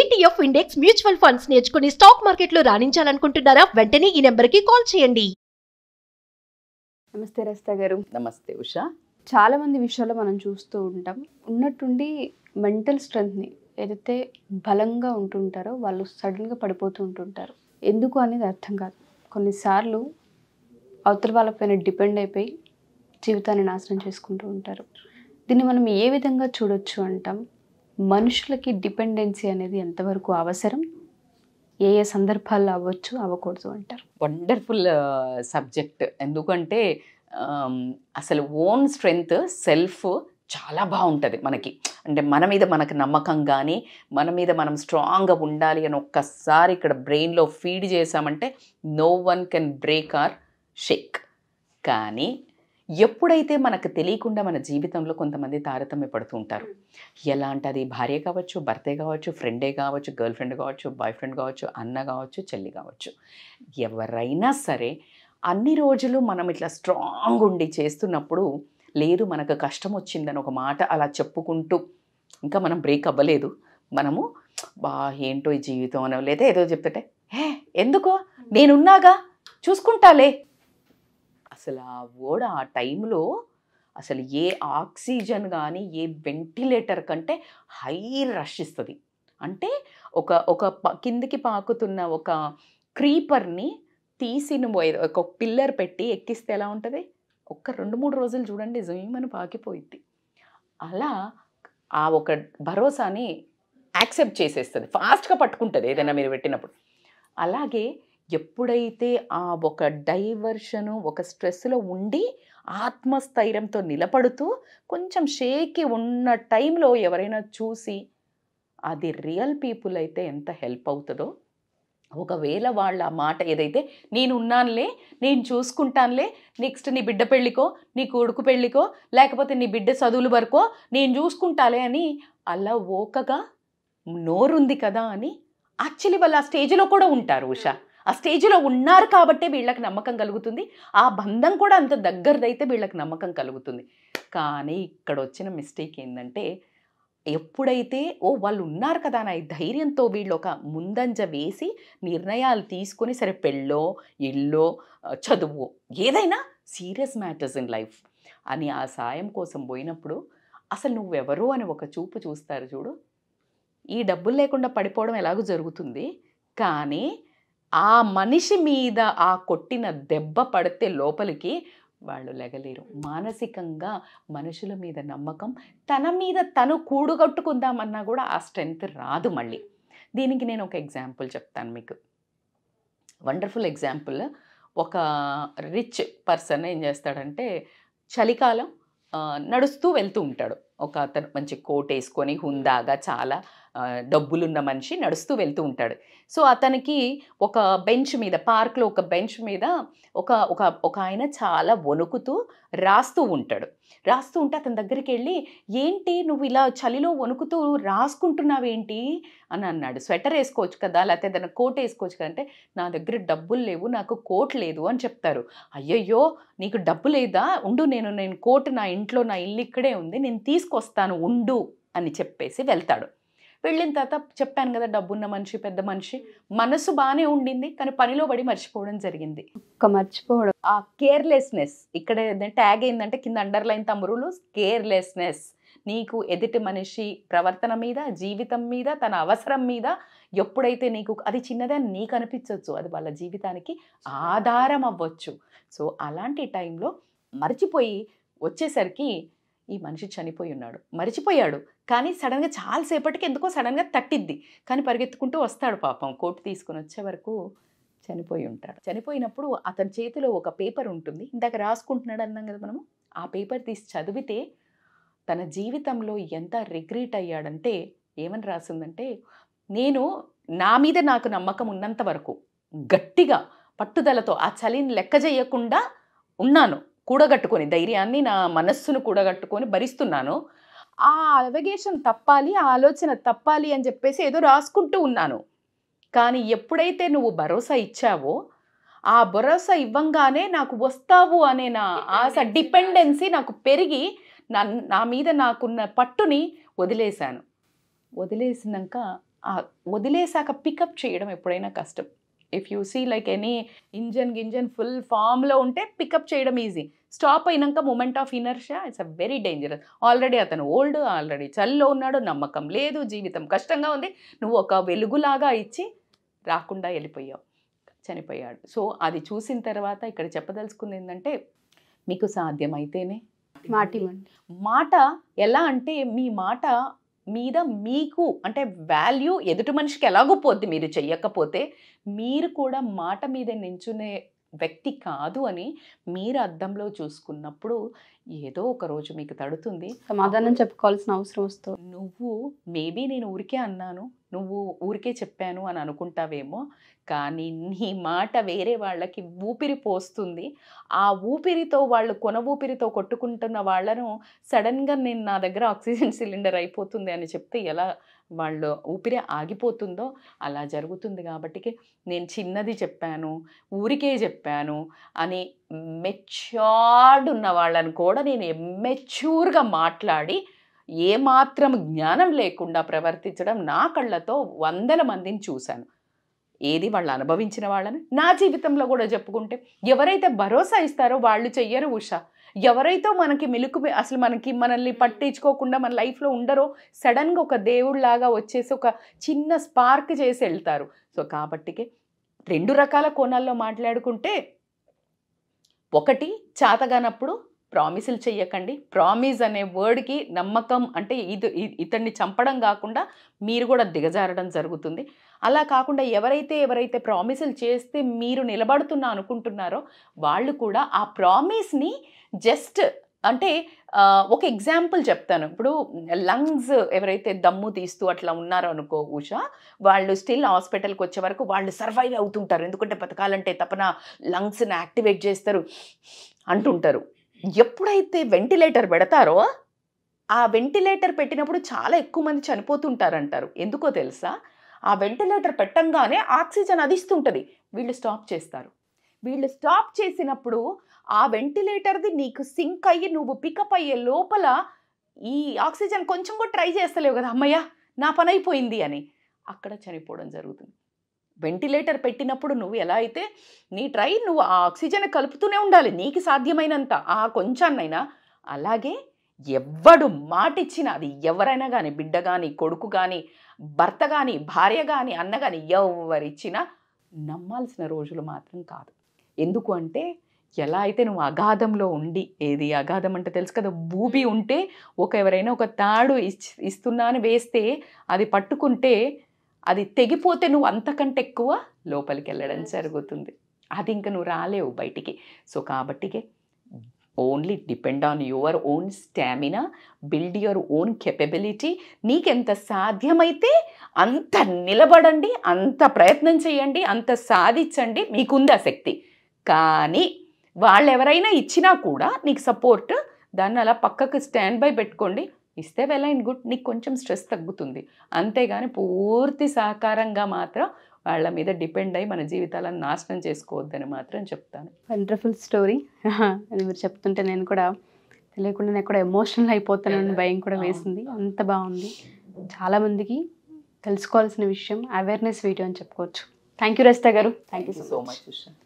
ETF index mutual funds నేర్చుకుని stock మార్కెట్లో రాణించాలనుకుంటున్నారా వెంటనే ఈ నెంబర్కి కాల్ చేయండి నమస్తే రస్తా గారు నమస్తే ఉషా చాలా మంది విషయాల్లో మనం చూస్తూ ఉంటాం ఉన్నట్టుండి మెంటల్ ని ఏదైతే బలంగా ఉంటుంటారో వాళ్ళు సడన్గా పడిపోతూ ఉంటుంటారు ఎందుకు అనేది అర్థం కాదు కొన్నిసార్లు అవతల వాళ్ళపైన డిపెండ్ అయిపోయి జీవితాన్ని నాశనం చేసుకుంటూ ఉంటారు దీన్ని మనం ఏ విధంగా చూడొచ్చు అంటాం మనుషులకి డిపెండెన్సీ అనేది ఎంతవరకు అవసరం ఏ ఏ సందర్భాల్లో అవ్వచ్చు అవ్వకూడదు అంటారు వండర్ఫుల్ సబ్జెక్ట్ ఎందుకంటే అసలు ఓన్ స్ట్రెంగ్త్ సెల్ఫ్ చాలా బాగుంటుంది మనకి అంటే మన మీద మనకు నమ్మకం కానీ మన మీద మనం స్ట్రాంగ్గా ఉండాలి అని ఒక్కసారి ఇక్కడ బ్రెయిన్లో ఫీడ్ చేసామంటే no one can break or shake కానీ ఎప్పుడైతే మనకు తెలియకుండా మన జీవితంలో కొంతమంది తారతమ్య పడుతూ ఉంటారు ఎలా అంటే అది భార్య కావచ్చు భర్తే కావచ్చు ఫ్రెండే కావచ్చు గర్ల్ ఫ్రెండ్ కావచ్చు బాయ్ ఫ్రెండ్ కావచ్చు అన్న కావచ్చు చెల్లి కావచ్చు ఎవరైనా సరే అన్ని రోజులు మనం ఇట్లా స్ట్రాంగ్ ఉండి చేస్తున్నప్పుడు లేదు మనకు కష్టం వచ్చిందని ఒక మాట అలా చెప్పుకుంటూ ఇంకా మనం బ్రేక్ అవ్వలేదు మనము బా ఏంటో ఈ జీవితం అనో లేదా ఏదో చెప్తుంటే హే ఎందుకో నేనున్నాగా చూసుకుంటాలే అసలు ఆ ఓడ ఆ టైంలో అసలు ఏ ఆక్సిజన్ కానీ ఏ వెంటిలేటర్ కంటే హై రష్ ఇస్తుంది అంటే ఒక ఒక కిందికి పాకుతున్న ఒక క్రీపర్ని తీసి ఒక పిల్లర్ పెట్టి ఎక్కిస్తే ఎలా ఉంటుంది ఒక్క రెండు మూడు రోజులు చూడండి జమీమని పాకిపోయింది అలా ఆ ఒక భరోసాని యాక్సెప్ట్ చేసేస్తుంది ఫాస్ట్గా పట్టుకుంటుంది ఏదైనా మీరు పెట్టినప్పుడు అలాగే ఎప్పుడైతే ఆ ఒక డైవర్షను ఒక స్ట్రెస్లో ఉండి ఆత్మస్థైర్యంతో నిలబడుతూ కొంచెం షేకి ఉన్న టైంలో ఎవరైనా చూసి అది రియల్ పీపుల్ అయితే ఎంత హెల్ప్ అవుతుందో ఒకవేళ వాళ్ళ మాట ఏదైతే నేను ఉన్నానులే నేను చూసుకుంటానులే నెక్స్ట్ నీ బిడ్డ పెళ్ళికో నీ కొడుకు పెళ్ళికో లేకపోతే నీ బిడ్డ చదువులు వరకో నేను చూసుకుంటాలే అని అలా ఓకగా నోరుంది కదా అని యాక్చువల్లీ వాళ్ళు ఆ స్టేజ్లో కూడా ఉంటారు ఉషా ఆ స్టేజ్లో ఉన్నారు కాబట్టే వీళ్ళకి నమ్మకం కలుగుతుంది ఆ బంధం కూడా అంత దగ్గరదైతే వీళ్ళకి నమ్మకం కలుగుతుంది కానీ ఇక్కడ వచ్చిన మిస్టేక్ ఏంటంటే ఎప్పుడైతే ఓ వాళ్ళు ఉన్నారు కదా నా ధైర్యంతో వీళ్ళు ఒక ముందంజ వేసి నిర్ణయాలు తీసుకొని సరే పెళ్ళో ఇల్లో చదువు ఏదైనా సీరియస్ మ్యాటర్స్ ఇన్ లైఫ్ అని ఆ సాయం కోసం పోయినప్పుడు అసలు నువ్వెవరు అని ఒక చూపు చూస్తారు చూడు ఈ డబ్బులు లేకుండా పడిపోవడం ఎలాగో జరుగుతుంది కానీ ఆ మనిషి మీద ఆ కొట్టిన దెబ్బ పడితే లోపలికి వాళ్ళు లెగలేరు మానసికంగా మనుషుల మీద నమ్మకం తన మీద తను కూడుగట్టుకుందామన్నా కూడా ఆ స్ట్రెంగ్త్ రాదు మళ్ళీ దీనికి నేను ఒక ఎగ్జాంపుల్ చెప్తాను మీకు వండర్ఫుల్ ఎగ్జాంపుల్ ఒక రిచ్ పర్సన్ ఏం చేస్తాడంటే చలికాలం నడుస్తూ వెళ్తూ ఉంటాడు ఒక అతను మంచి కోట్ వేసుకొని హుందాగా చాలా డబ్బులున్న మనిషి నడుస్తూ వెళ్తూ ఉంటాడు సో అతనికి ఒక బెంచ్ మీద పార్క్లో ఒక బెంచ్ మీద ఒక ఒక ఒక ఆయన చాలా వణుకుతూ రాస్తూ ఉంటాడు రాస్తూ ఉంటే అతని దగ్గరికి వెళ్ళి ఏంటి నువ్వు ఇలా చలిలో వణుకుతూ రాసుకుంటున్నావేంటి అని అన్నాడు స్వెటర్ వేసుకోవచ్చు కదా లేకపోతే ఏదైనా కోట్ వేసుకోవచ్చు కదా అంటే నా దగ్గర డబ్బులు లేవు నాకు కోట్ లేదు అని చెప్తారు అయ్యయ్యో నీకు డబ్బు లేదా ఉండు నేను నేను కోట్ నా ఇంట్లో నా ఇల్లు ఇక్కడే ఉంది నేను తీసుకొస్తాను ఉండు అని చెప్పేసి వెళ్తాడు వెళ్ళిన తర్వాత చెప్పాను కదా డబ్బున్న మనిషి పెద్ద మనిషి మనసు బాగానే ఉండింది కానీ పనిలో పడి మర్చిపోవడం జరిగింది ఒక్క మర్చిపోవడం ఆ కేర్లెస్నెస్ ఇక్కడ ట్యాగ్ ఏంటంటే కింద అండర్లైన్ తమ్మురులు కేర్లెస్నెస్ నీకు ఎదుటి మనిషి ప్రవర్తన మీద జీవితం మీద తన అవసరం మీద ఎప్పుడైతే నీకు అది చిన్నదని నీకు అనిపించవచ్చు అది వాళ్ళ జీవితానికి ఆధారం అవ్వచ్చు సో అలాంటి టైంలో మర్చిపోయి వచ్చేసరికి ఈ మనిషి చనిపోయి ఉన్నాడు మరిచిపోయాడు కానీ సడన్గా చాలాసేపటికి ఎందుకో సడన్గా తట్టిద్ది కానీ పరిగెత్తుకుంటూ వస్తాడు పాపం కోర్టు తీసుకుని వచ్చే వరకు చనిపోయి ఉంటాడు చనిపోయినప్పుడు అతని చేతిలో ఒక పేపర్ ఉంటుంది ఇందాక రాసుకుంటున్నాడు అన్నాం కదా మనము ఆ పేపర్ తీసి చదివితే తన జీవితంలో ఎంత రిగ్రీట్ అయ్యాడంటే ఏమని రాసిందంటే నేను నా మీద నాకు నమ్మకం ఉన్నంత వరకు గట్టిగా పట్టుదలతో ఆ చలిని లెక్క చేయకుండా ఉన్నాను కూడగట్టుకొని ధైర్యాన్ని నా మనస్సును కూడగట్టుకొని భరిస్తున్నాను ఆ అవగేషన్ తప్పాలి ఆ ఆలోచన తప్పాలి అని చెప్పేసి ఏదో రాసుకుంటూ ఉన్నాను కానీ ఎప్పుడైతే నువ్వు భరోసా ఇచ్చావో ఆ భరోసా ఇవ్వంగానే నాకు వస్తావు అనే నా ఆశ డిపెండెన్సీ నాకు పెరిగి నా నా మీద నాకున్న పట్టుని వదిలేశాను వదిలేసినాక వదిలేశాక పికప్ చేయడం ఎప్పుడైనా కష్టం if you see like any engine గింజన్ ఫుల్ ఫామ్లో ఉంటే పికప్ చేయడం ఈజీ స్టాప్ అయినాక moment of inertia it's a very dangerous already అతను ఓల్డ్ ఆల్రెడీ చల్లో ఉన్నాడు నమ్మకం లేదు జీవితం కష్టంగా ఉంది నువ్వు ఒక వెలుగులాగా ఇచ్చి రాకుండా వెళ్ళిపోయావు చనిపోయాడు సో అది చూసిన తర్వాత ఇక్కడ చెప్పదలుచుకుంది ఏంటంటే మీకు సాధ్యమైతేనే మాట మాట ఎలా అంటే మీ మాట మీద మీకు అంటే వాల్యూ ఎదుటి మనిషికి ఎలాగో పోద్ది మీరు చెయ్యకపోతే మీరు కూడా మాట మీద నించునే వ్యక్తి కాదు అని మీరు అద్దంలో చూసుకున్నప్పుడు ఏదో ఒక రోజు మీకు తడుతుంది సమాధానం చెప్పుకోవాల్సిన అవసరం వస్తుంది నువ్వు మేబీ నేను ఊరికే అన్నాను నువ్వు ఊరికే చెప్పాను అని అనుకుంటావేమో కానీ నీ మాట వేరే వాళ్ళకి ఊపిరి పోస్తుంది ఆ ఊపిరితో వాళ్ళు కొన ఊపిరితో కొట్టుకుంటున్న వాళ్ళను సడన్గా నేను నా దగ్గర ఆక్సిజన్ సిలిండర్ అయిపోతుంది అని చెప్తే ఎలా వాళ్ళు ఊపిరి ఆగిపోతుందో అలా జరుగుతుంది కాబట్టి నేను చిన్నది చెప్పాను ఊరికే చెప్పాను అని మెచ్యూర్డ్ ఉన్న వాళ్ళని కూడా నేను మెచ్యూర్గా మాట్లాడి ఏమాత్రం జ్ఞానం లేకుండా ప్రవర్తించడం నా కళ్ళతో వందల మందిని చూశాను ఏది వాళ్ళు అనుభవించిన వాళ్ళని నా జీవితంలో కూడా చెప్పుకుంటే ఎవరైతే భరోసా ఇస్తారో వాళ్ళు చెయ్యరు ఉష ఎవరైతే మనకి మెలుకు అసలు మనకి మనల్ని పట్టించుకోకుండా మన లైఫ్లో ఉండరో సడన్గా ఒక దేవుడిలాగా వచ్చేసి ఒక చిన్న స్పార్క్ చేసి వెళ్తారు సో కాబట్టికే రెండు రకాల కోణాల్లో మాట్లాడుకుంటే ఒకటి చాతగానప్పుడు ప్రామిసులు చెయ్యకండి ప్రామిస్ అనే వర్డ్కి నమ్మకం అంటే ఇది ఇతన్ని చంపడం కాకుండా మీరు కూడా దిగజారడం జరుగుతుంది అలా కాకుండా ఎవరైతే ఎవరైతే ప్రామిసులు చేస్తే మీరు నిలబడుతున్నా అనుకుంటున్నారో వాళ్ళు కూడా ఆ ప్రామిస్ని జస్ట్ అంటే ఒక ఎగ్జాంపుల్ చెప్తాను ఇప్పుడు లంగ్స్ ఎవరైతే దమ్ము తీస్తూ అట్లా ఉన్నారో అనుకో ఉష వాళ్ళు స్టిల్ హాస్పిటల్కి వచ్చే వరకు వాళ్ళు సర్వైవ్ అవుతుంటారు ఎందుకంటే బతకాలంటే తపన లంగ్స్ని యాక్టివేట్ చేస్తారు అంటుంటారు ఎప్పుడైతే వెంటిలేటర్ పెడతారో ఆ వెంటిలేటర్ పెట్టినప్పుడు చాలా ఎక్కువ మంది చనిపోతుంటారంటారు ఎందుకో తెలుసా ఆ వెంటిలేటర్ పెట్టంగానే ఆక్సిజన్ అదిస్తుంటుంది వీళ్ళు స్టాప్ చేస్తారు వీళ్ళు స్టాప్ చేసినప్పుడు ఆ వెంటిలేటర్ది నీకు సింక్ అయ్యి నువ్వు పికప్ అయ్యే లోపల ఈ ఆక్సిజన్ కొంచెం కూడా ట్రై చేస్తలేవు కదా అమ్మయ్య నా పని అయిపోయింది అని అక్కడ చనిపోవడం జరుగుతుంది వెంటిలేటర్ పెట్టినప్పుడు నువ్వు ఎలా అయితే నీ ట్రై నువ్వు ఆ ఆక్సిజన్ కలుపుతూనే ఉండాలి నీకు సాధ్యమైనంత ఆ కొంచెన్నైనా అలాగే ఎవ్వడు మాటిచ్చినా అది ఎవరైనా కానీ బిడ్డ కానీ కొడుకు కానీ భర్త కానీ భార్య కానీ అన్న కానీ ఎవరిచ్చినా నమ్మాల్సిన రోజులు మాత్రం కాదు ఎందుకు అంటే ఎలా అయితే నువ్వు అగాధంలో ఉండి ఏది అగాధం అంటే తెలుసు కదా భూమి ఉంటే ఒక ఎవరైనా ఒక తాడు ఇస్తున్నా అని వేస్తే అది పట్టుకుంటే అది తెగిపోతే నువ్వు అంతకంటే ఎక్కువ లోపలికి వెళ్ళడం జరుగుతుంది అది ఇంకా నువ్వు రాలేవు బయటికి సో కాబట్టికే only depend on your own stamina build your own capability నీకెంత సాధ్యమైతే అంత నిలబడండి అంత ప్రయత్నం చేయండి అంత సాధించండి మీకుంది ఆ శక్తి కానీ వాళ్ళు ఎవరైనా ఇచ్చినా కూడా నీకు సపోర్ట్ దాన్ని అలా పక్కకు స్టాండ్ బై పెట్టుకోండి ఇస్తే వెల్ అండ్ గుడ్ నీకు కొంచెం స్ట్రెస్ తగ్గుతుంది అంతేగాని పూర్తి సహకారంగా మాత్రం వాళ్ళ మీద డిపెండ్ అయ్యి మన జీవితాలను నాశనం చేసుకోవద్దని మాత్రం చెప్తాను వండర్ఫుల్ స్టోరీ అది మీరు చెప్తుంటే నేను కూడా తెలియకుండా నేను కూడా ఎమోషనల్ అయిపోతానని భయం కూడా వేసింది అంత బాగుంది చాలామందికి తెలుసుకోవాల్సిన విషయం అవేర్నెస్ వీడియో అని చెప్పుకోవచ్చు థ్యాంక్ యూ రస్తా గారు థ్యాంక్ యూ సో మచ్